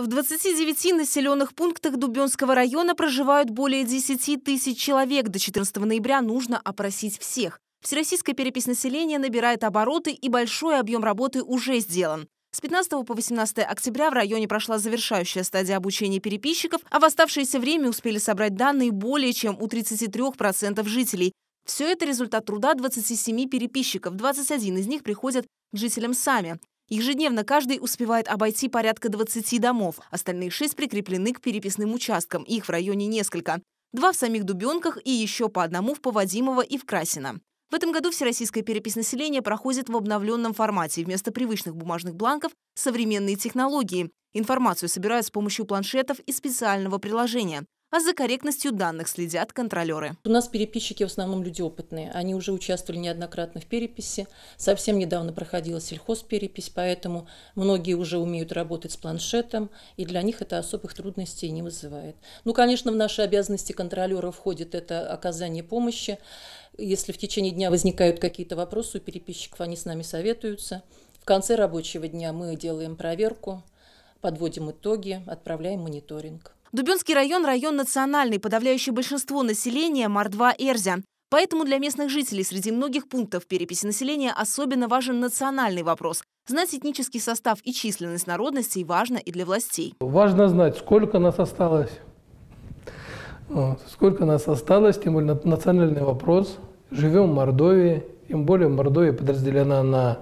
В 29 населенных пунктах Дубенского района проживают более 10 тысяч человек. До 14 ноября нужно опросить всех. Всероссийская перепись населения набирает обороты, и большой объем работы уже сделан. С 15 по 18 октября в районе прошла завершающая стадия обучения переписчиков, а в оставшееся время успели собрать данные более чем у 33% жителей. Все это результат труда 27 переписчиков, 21 из них приходят к жителям сами. Ежедневно каждый успевает обойти порядка 20 домов. Остальные шесть прикреплены к переписным участкам. Их в районе несколько. Два в самих Дубенках и еще по одному в Поводимово и в Красино. В этом году всероссийская перепись населения проходит в обновленном формате. Вместо привычных бумажных бланков – современные технологии. Информацию собирают с помощью планшетов и специального приложения а за корректностью данных следят контролеры. У нас переписчики в основном люди опытные. Они уже участвовали неоднократно в переписи. Совсем недавно проходила сельхозперепись, поэтому многие уже умеют работать с планшетом, и для них это особых трудностей не вызывает. Ну, конечно, в наши обязанности контролера входит это оказание помощи. Если в течение дня возникают какие-то вопросы у переписчиков, они с нами советуются. В конце рабочего дня мы делаем проверку, подводим итоги, отправляем мониторинг. Дубенский район – район национальный, подавляющее большинство населения – Мордва-Эрзя. Поэтому для местных жителей среди многих пунктов переписи населения особенно важен национальный вопрос. Знать этнический состав и численность народностей важно и для властей. Важно знать, сколько нас осталось. Вот. Сколько нас осталось, тем более национальный вопрос. Живем в Мордовии, тем более Мордовия подразделена на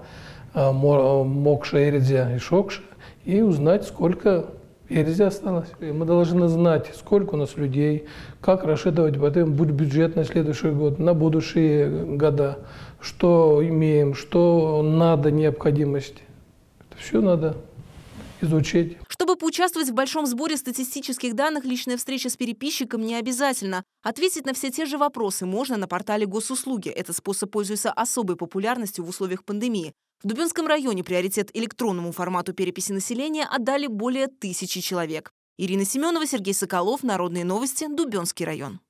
э, Мокша, эрзя и Шокша, и узнать, сколько Ерзя осталась. И мы должны знать, сколько у нас людей, как расшедовать, потом будет бюджет на следующий год, на будущие года, что имеем, что надо, необходимость. Это все надо изучить. Чтобы поучаствовать в большом сборе статистических данных, личная встреча с переписчиком не обязательно. Ответить на все те же вопросы можно на портале госуслуги. Этот способ пользуется особой популярностью в условиях пандемии. В Дубинском районе приоритет электронному формату переписи населения отдали более тысячи человек. Ирина Семенова, Сергей Соколов, Народные новости, Дубенский район.